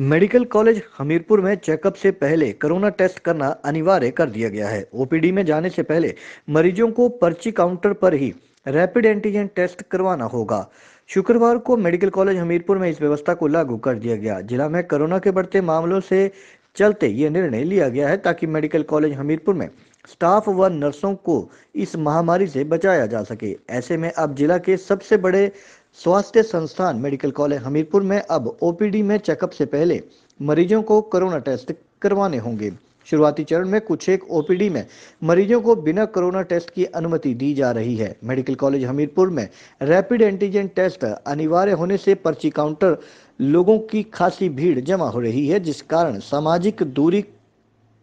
medical college Hamirpur में checkup से पहले कोरोना टेस्ट करना अनिवार्य कर दिया गया है ओपीडी में जाने से पहले मरीजों को पर्ची काउंटर पर ही रैपिड एंटीजन टेस्ट करवाना होगा शुक्रवार को मेडिकल कॉलेज हमीरपुर में इस व्यवस्था को लागू कर दिया गया जिला में कोरोना के बढ़ते मामलों से चलते ये निर्णय लिया गया है ताकि मेडिकल कॉलेज हमीरपुर में स्टाफ व नर्सों को इस महामारी से बचाया जा सके ऐसे में अब जिला के सबसे बड़े स्वास्थ्य संस्थान मेडिकल कॉलेज हमीरपुर में अब ओपीडी में चेकअप से पहले मरीजों को कोरोना टेस्ट करवाने होंगे शुरुआती चरण में कुछ एक ओपीडी में मरीजों को बिना कोरोना टेस्ट की अनुमति दी जा रही है मेडिकल कॉलेज हमीरपुर में रैपिड एंटीजन टेस्ट अनिवार्य होने से पर्ची काउंटर लोगों की खासी भीड़ जमा हो रही है जिस कारण सामाजिक दूरी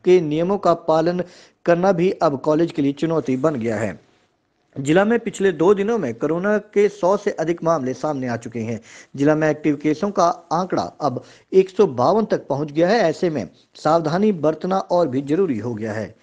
के नियमों का पालन करना भी अब कॉलेज के लिए चुनौती बन गया है जिला में पिछले दो दिनों में कोरोना के 100 से अधिक मामले सामने आ चुके हैं जिला में एक्टिव केसों का आंकड़ा अब एक तक पहुंच गया है ऐसे में सावधानी बरतना और भी जरूरी हो गया है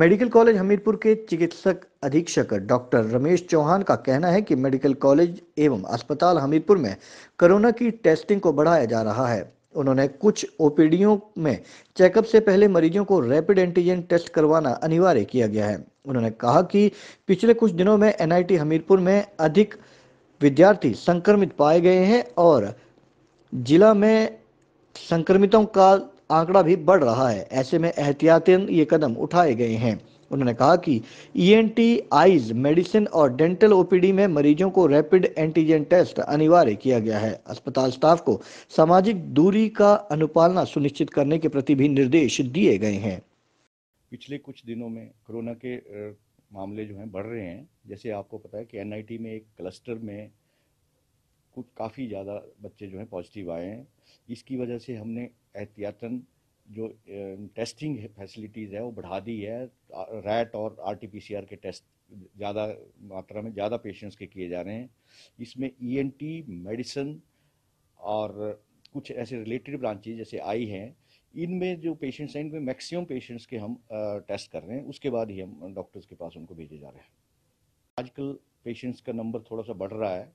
मेडिकल कॉलेज हमीरपुर के चिकित्सक अधीक्षक डॉक्टर रमेश चौहान का कहना है कि मेडिकल कॉलेज एवं अस्पताल हमीरपुर में कोरोना की टेस्टिंग को बढ़ाया जा रहा है उन्होंने कुछ ओपीडीओं में चेकअप से पहले मरीजों को रैपिड एंटीजन टेस्ट करवाना अनिवार्य किया गया है उन्होंने कहा कि पिछले कुछ दिनों में एनआईटी हमीरपुर में अधिक विद्यार्थी संक्रमित पाए गए हैं और जिला में संक्रमितों का आंकड़ा भी बढ़ रहा है ऐसे में एहतियातन ये कदम उठाए गए हैं उन्होंने कहा कि ईएनटी आईज मेडिसिन और डेंटल ओपीडी में मरीजों को रैपिड एंटीजन टेस्ट अनिवार्य किया गया है अस्पताल स्टाफ को सामाजिक दूरी का अनुपालना सुनिश्चित करने के प्रति भी निर्देश दिए गए हैं पिछले कुछ दिनों में कोरोना के मामले जो हैं बढ़ रहे हैं जैसे आपको पता है कि एनआईटी में एक क्लस्टर में कुछ काफ़ी ज़्यादा बच्चे जो हैं पॉजिटिव आए हैं इसकी वजह से हमने एहतियातन जो टेस्टिंग फैसिलिटीज़ है वो बढ़ा दी है रैट और आरटीपीसीआर के टेस्ट ज़्यादा मात्रा में ज़्यादा पेशेंट्स के किए जा रहे हैं इसमें ईएनटी e मेडिसिन और कुछ ऐसे रिलेटेड ब्रांचेज जैसे आई हैं इनमें जो पेशेंट्स हैं इनमें मैक्सिमम पेशेंट्स के हम टेस्ट कर रहे हैं उसके बाद ही हम डॉक्टर्स के पास उनको भेजे जा रहे हैं आजकल पेशेंट्स का नंबर थोड़ा सा बढ़ रहा है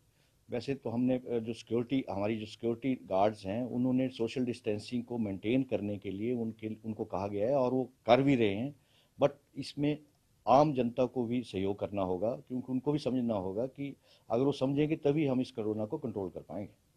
वैसे तो हमने जो सिक्योरिटी हमारी जो सिक्योरिटी गार्ड्स हैं उन्होंने सोशल डिस्टेंसिंग को मेंटेन करने के लिए उनके उनको कहा गया है और वो कर भी रहे हैं बट इसमें आम जनता को भी सहयोग करना होगा क्योंकि उनको भी समझना होगा कि अगर वो समझेंगे तभी हम इस कोरोना को कंट्रोल कर पाएंगे